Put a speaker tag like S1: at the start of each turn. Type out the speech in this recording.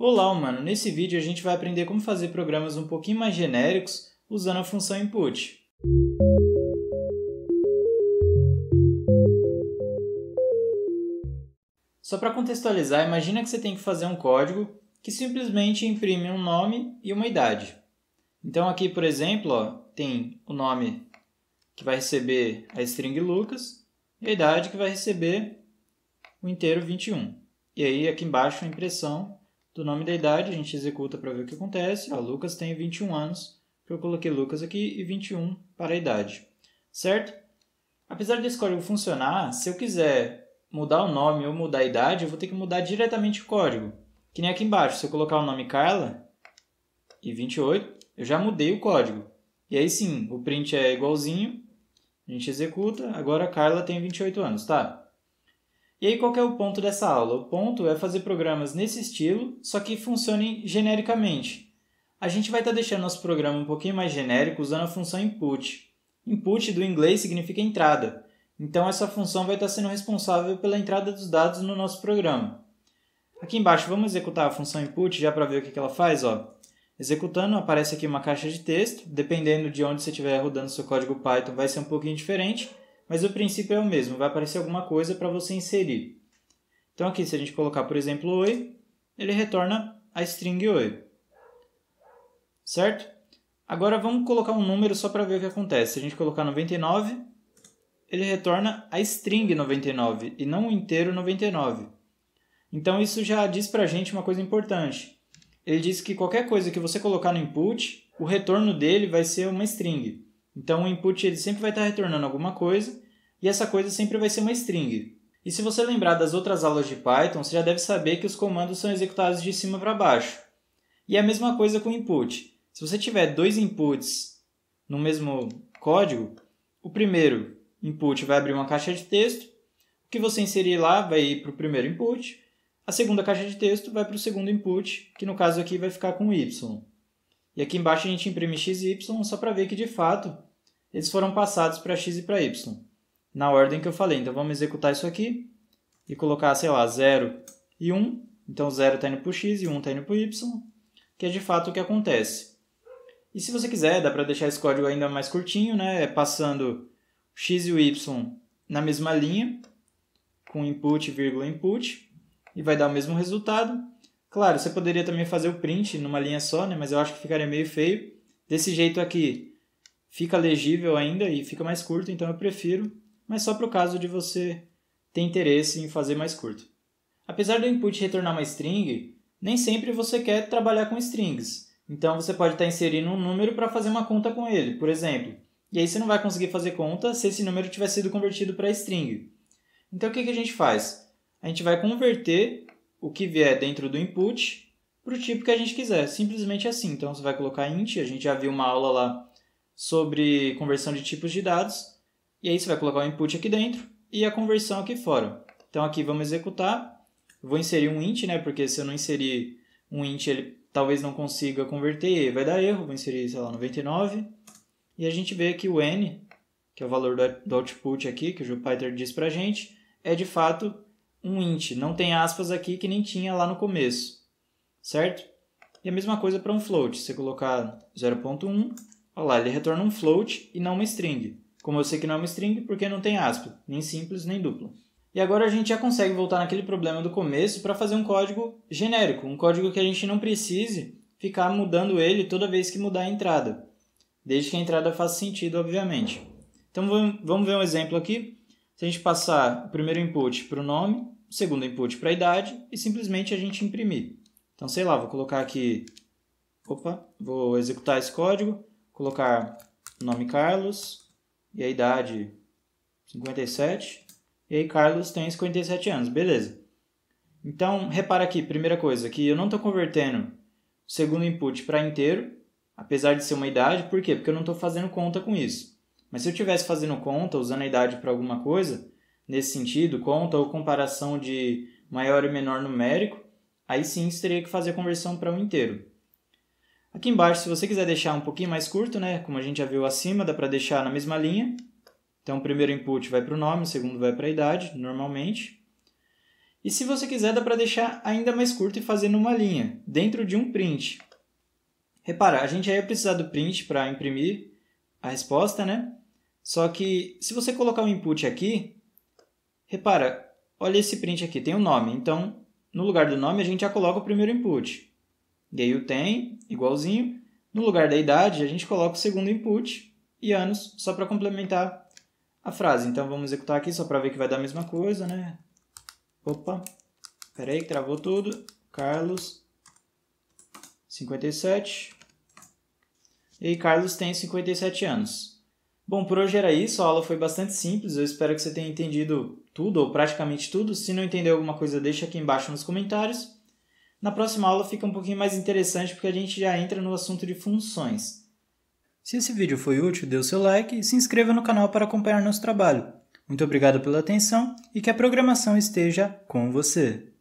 S1: Olá, mano. Nesse vídeo a gente vai aprender como fazer programas um pouquinho mais genéricos usando a função input. Só para contextualizar, imagina que você tem que fazer um código que simplesmente imprime um nome e uma idade. Então aqui, por exemplo, ó, tem o nome que vai receber a string Lucas e a idade que vai receber o inteiro 21. E aí aqui embaixo a impressão do nome da idade, a gente executa para ver o que acontece. Ó, Lucas tem 21 anos, que eu coloquei Lucas aqui, e 21 para a idade, certo? Apesar desse código funcionar, se eu quiser mudar o nome ou mudar a idade, eu vou ter que mudar diretamente o código. Que nem aqui embaixo, se eu colocar o nome Carla e 28, eu já mudei o código. E aí sim, o print é igualzinho, a gente executa, agora a Carla tem 28 anos, tá? E aí qual é o ponto dessa aula? O ponto é fazer programas nesse estilo, só que funcionem genericamente. A gente vai estar tá deixando nosso programa um pouquinho mais genérico usando a função input. Input do inglês significa entrada. Então essa função vai estar tá sendo responsável pela entrada dos dados no nosso programa. Aqui embaixo vamos executar a função input já para ver o que, que ela faz. Ó. Executando aparece aqui uma caixa de texto, dependendo de onde você estiver rodando seu código Python vai ser um pouquinho diferente. Mas o princípio é o mesmo, vai aparecer alguma coisa para você inserir. Então aqui, se a gente colocar, por exemplo, oi, ele retorna a string oi. Certo? Agora vamos colocar um número só para ver o que acontece. Se a gente colocar 99, ele retorna a string 99 e não o inteiro 99. Então isso já diz para a gente uma coisa importante. Ele diz que qualquer coisa que você colocar no input, o retorno dele vai ser uma string. Então o input ele sempre vai estar retornando alguma coisa e essa coisa sempre vai ser uma string. E se você lembrar das outras aulas de Python, você já deve saber que os comandos são executados de cima para baixo. E é a mesma coisa com o input. Se você tiver dois inputs no mesmo código, o primeiro input vai abrir uma caixa de texto, o que você inserir lá vai ir para o primeiro input, a segunda caixa de texto vai para o segundo input, que no caso aqui vai ficar com y. E aqui embaixo a gente imprime x e y só para ver que de fato eles foram passados para x e para y, na ordem que eu falei. Então, vamos executar isso aqui e colocar, sei lá, 0 e 1. Então, 0 está indo para o x e 1 está indo para o y, que é de fato o que acontece. E se você quiser, dá para deixar esse código ainda mais curtinho, né? É passando o x e o y na mesma linha, com input, vírgula, input, e vai dar o mesmo resultado. Claro, você poderia também fazer o print numa linha só, né? mas eu acho que ficaria meio feio. Desse jeito aqui, fica legível ainda e fica mais curto, então eu prefiro, mas só para o caso de você ter interesse em fazer mais curto. Apesar do input retornar uma string, nem sempre você quer trabalhar com strings. Então você pode estar tá inserindo um número para fazer uma conta com ele, por exemplo. E aí você não vai conseguir fazer conta se esse número tiver sido convertido para string. Então o que, que a gente faz? A gente vai converter o que vier dentro do input para o tipo que a gente quiser, simplesmente assim. Então você vai colocar int, a gente já viu uma aula lá sobre conversão de tipos de dados. E aí você vai colocar o input aqui dentro e a conversão aqui fora. Então aqui vamos executar. Vou inserir um int, né? Porque se eu não inserir um int, ele talvez não consiga converter, vai dar erro. Vou inserir, sei lá, 99. E a gente vê que o n, que é o valor do output aqui, que o Jupyter diz pra gente, é de fato um int. Não tem aspas aqui que nem tinha lá no começo, certo? E a mesma coisa para um float. Você colocar 0.1 Olha lá, ele retorna um float e não uma string. Como eu sei que não é uma string, porque não tem aspas, nem simples, nem duplo. E agora a gente já consegue voltar naquele problema do começo para fazer um código genérico, um código que a gente não precise ficar mudando ele toda vez que mudar a entrada, desde que a entrada faça sentido, obviamente. Então vamos ver um exemplo aqui. Se a gente passar o primeiro input para o nome, o segundo input para a idade e simplesmente a gente imprimir. Então, sei lá, vou colocar aqui. Opa, vou executar esse código colocar o nome Carlos e a idade 57. E aí Carlos tem 57 anos, beleza. Então, repara aqui, primeira coisa, que eu não estou convertendo o segundo input para inteiro, apesar de ser uma idade, por quê? Porque eu não estou fazendo conta com isso. Mas se eu estivesse fazendo conta, usando a idade para alguma coisa, nesse sentido, conta ou comparação de maior e menor numérico, aí sim teria que fazer a conversão para um inteiro. Aqui embaixo, se você quiser deixar um pouquinho mais curto, né, como a gente já viu acima, dá para deixar na mesma linha. Então, o primeiro input vai para o nome, o segundo vai para a idade, normalmente. E se você quiser, dá para deixar ainda mais curto e fazer numa linha, dentro de um print. Repara, a gente ia precisar do print para imprimir a resposta, né? Só que se você colocar o um input aqui, repara, olha esse print aqui, tem o um nome. Então, no lugar do nome, a gente já coloca o primeiro input. E aí o tem, igualzinho. No lugar da idade, a gente coloca o segundo input e anos, só para complementar a frase. Então vamos executar aqui só para ver que vai dar a mesma coisa, né? Opa, peraí travou tudo. Carlos, 57. E Carlos tem 57 anos. Bom, por hoje era isso. A aula foi bastante simples. Eu espero que você tenha entendido tudo ou praticamente tudo. Se não entendeu alguma coisa, deixa aqui embaixo nos comentários. Na próxima aula fica um pouquinho mais interessante porque a gente já entra no assunto de funções. Se esse vídeo foi útil, dê o seu like e se inscreva no canal para acompanhar nosso trabalho. Muito obrigado pela atenção e que a programação esteja com você!